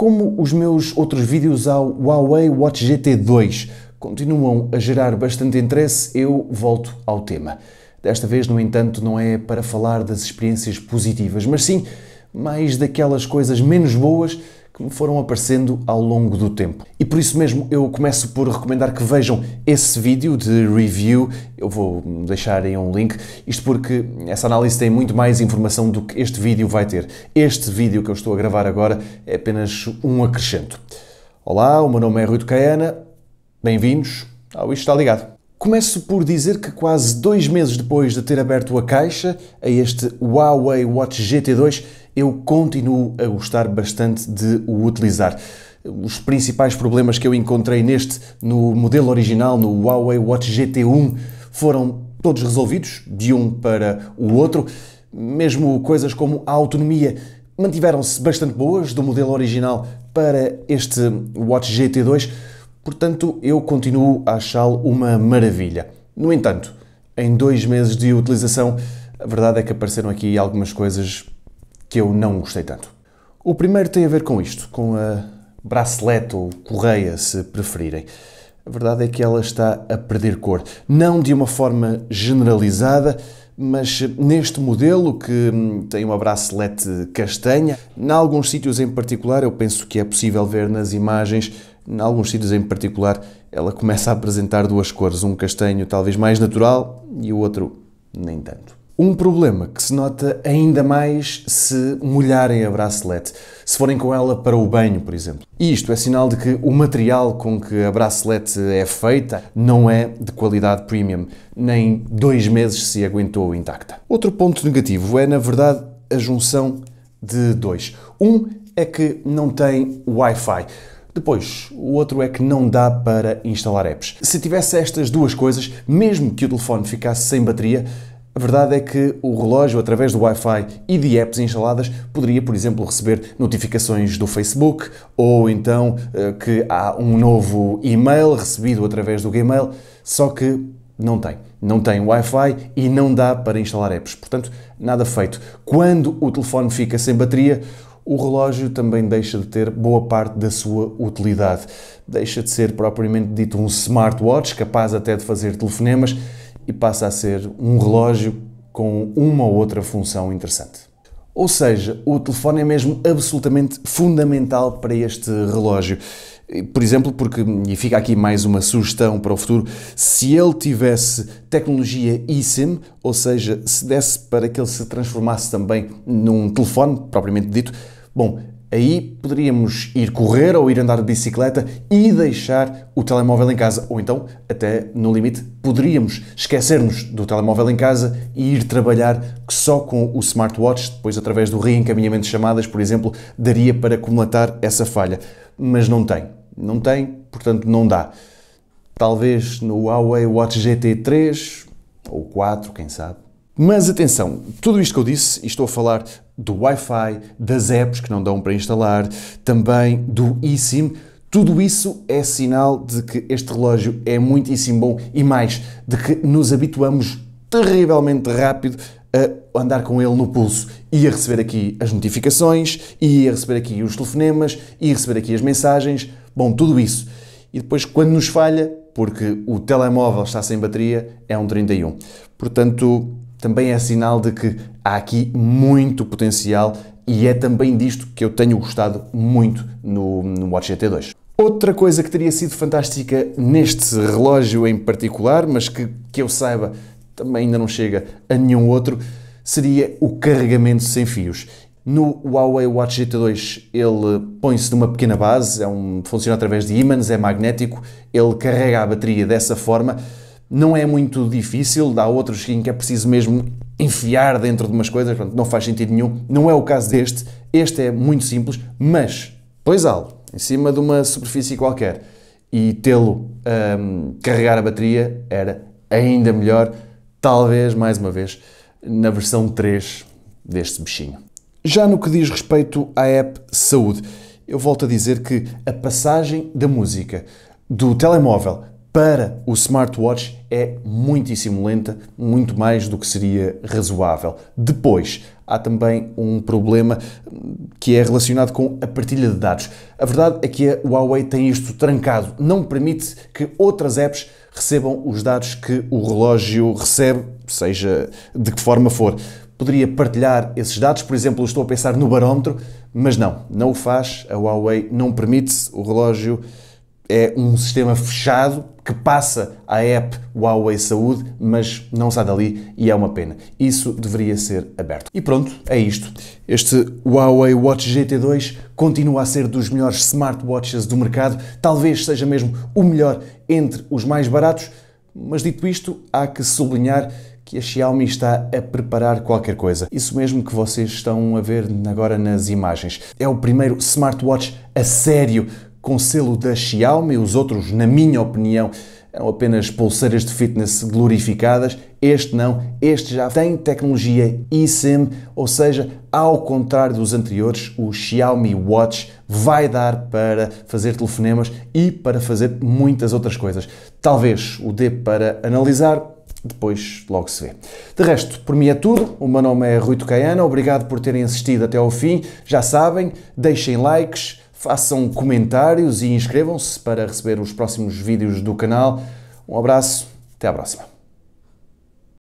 Como os meus outros vídeos ao Huawei Watch GT2 continuam a gerar bastante interesse, eu volto ao tema. Desta vez, no entanto, não é para falar das experiências positivas, mas sim mais daquelas coisas menos boas que me foram aparecendo ao longo do tempo. E por isso mesmo eu começo por recomendar que vejam esse vídeo de review. Eu vou deixar aí um link, isto porque essa análise tem muito mais informação do que este vídeo vai ter. Este vídeo que eu estou a gravar agora é apenas um acrescento. Olá, o meu nome é Rui Caiana, bem-vindos ao Isto Está Ligado. Começo por dizer que quase dois meses depois de ter aberto a caixa a este Huawei Watch GT2, eu continuo a gostar bastante de o utilizar. Os principais problemas que eu encontrei neste, no modelo original, no Huawei Watch GT1, foram todos resolvidos, de um para o outro, mesmo coisas como a autonomia mantiveram-se bastante boas do modelo original para este Watch GT2, portanto eu continuo a achá-lo uma maravilha. No entanto, em dois meses de utilização, a verdade é que apareceram aqui algumas coisas que eu não gostei tanto. O primeiro tem a ver com isto, com a bracelete ou correia, se preferirem. A verdade é que ela está a perder cor. Não de uma forma generalizada, mas neste modelo que hum, tem uma bracelete castanha, em alguns sítios em particular, eu penso que é possível ver nas imagens, em alguns sítios em particular, ela começa a apresentar duas cores, um castanho talvez mais natural e o outro nem tanto. Um problema que se nota ainda mais se molharem a bracelete, se forem com ela para o banho, por exemplo. isto é sinal de que o material com que a bracelete é feita não é de qualidade premium, nem dois meses se aguentou intacta. Outro ponto negativo é, na verdade, a junção de dois. Um é que não tem Wi-Fi. Depois, o outro é que não dá para instalar apps. Se tivesse estas duas coisas, mesmo que o telefone ficasse sem bateria, a verdade é que o relógio, através do Wi-Fi e de apps instaladas, poderia, por exemplo, receber notificações do Facebook ou então eh, que há um novo e-mail recebido através do Gmail, só que não tem. Não tem Wi-Fi e não dá para instalar apps. Portanto, nada feito. Quando o telefone fica sem bateria, o relógio também deixa de ter boa parte da sua utilidade. Deixa de ser propriamente dito um smartwatch, capaz até de fazer telefonemas e passa a ser um relógio com uma ou outra função interessante. Ou seja, o telefone é mesmo absolutamente fundamental para este relógio. Por exemplo, porque, e fica aqui mais uma sugestão para o futuro, se ele tivesse tecnologia eSIM, ou seja, se desse para que ele se transformasse também num telefone propriamente dito, bom, Aí poderíamos ir correr ou ir andar de bicicleta e deixar o telemóvel em casa. Ou então, até no limite, poderíamos esquecermos do telemóvel em casa e ir trabalhar só com o smartwatch, depois através do reencaminhamento de chamadas, por exemplo, daria para acumular essa falha. Mas não tem. Não tem, portanto não dá. Talvez no Huawei Watch GT 3 ou 4, quem sabe. Mas atenção, tudo isto que eu disse, e estou a falar do Wi-Fi, das apps que não dão para instalar, também do eSIM. Tudo isso é sinal de que este relógio é muitíssimo bom e mais, de que nos habituamos terrivelmente rápido a andar com ele no pulso e a receber aqui as notificações, e a receber aqui os telefonemas, e a receber aqui as mensagens, bom, tudo isso. E depois, quando nos falha, porque o telemóvel está sem bateria, é um 31. Portanto, também é sinal de que há aqui muito potencial e é também disto que eu tenho gostado muito no, no Watch GT2. Outra coisa que teria sido fantástica neste relógio em particular, mas que, que eu saiba também ainda não chega a nenhum outro, seria o carregamento sem fios. No Huawei Watch GT2 ele põe-se numa pequena base, é um, funciona através de ímãs, é magnético, ele carrega a bateria dessa forma. Não é muito difícil, dá outros em que é preciso mesmo enfiar dentro de umas coisas, pronto, não faz sentido nenhum. Não é o caso deste. Este é muito simples, mas pois lo em cima de uma superfície qualquer e tê-lo um, carregar a bateria era ainda melhor, talvez mais uma vez, na versão 3 deste bichinho. Já no que diz respeito à app Saúde, eu volto a dizer que a passagem da música do telemóvel para o smartwatch é muitíssimo lenta, muito mais do que seria razoável. Depois, há também um problema que é relacionado com a partilha de dados. A verdade é que a Huawei tem isto trancado, não permite que outras apps recebam os dados que o relógio recebe, seja de que forma for. Poderia partilhar esses dados, por exemplo, estou a pensar no barómetro, mas não, não o faz, a Huawei não permite, o relógio é um sistema fechado que passa à app Huawei Saúde, mas não sai dali e é uma pena. Isso deveria ser aberto. E pronto, é isto. Este Huawei Watch GT2 continua a ser dos melhores smartwatches do mercado, talvez seja mesmo o melhor entre os mais baratos, mas dito isto, há que sublinhar que a Xiaomi está a preparar qualquer coisa. Isso mesmo que vocês estão a ver agora nas imagens. É o primeiro smartwatch a sério com selo da Xiaomi, os outros, na minha opinião, eram apenas pulseiras de fitness glorificadas. Este não, este já tem tecnologia eSIM, ou seja, ao contrário dos anteriores, o Xiaomi Watch vai dar para fazer telefonemas e para fazer muitas outras coisas. Talvez o dê para analisar, depois logo se vê. De resto, por mim é tudo. O meu nome é Rui Tocaiana, obrigado por terem assistido até ao fim. Já sabem, deixem likes façam comentários e inscrevam-se para receber os próximos vídeos do canal. Um abraço, até à próxima.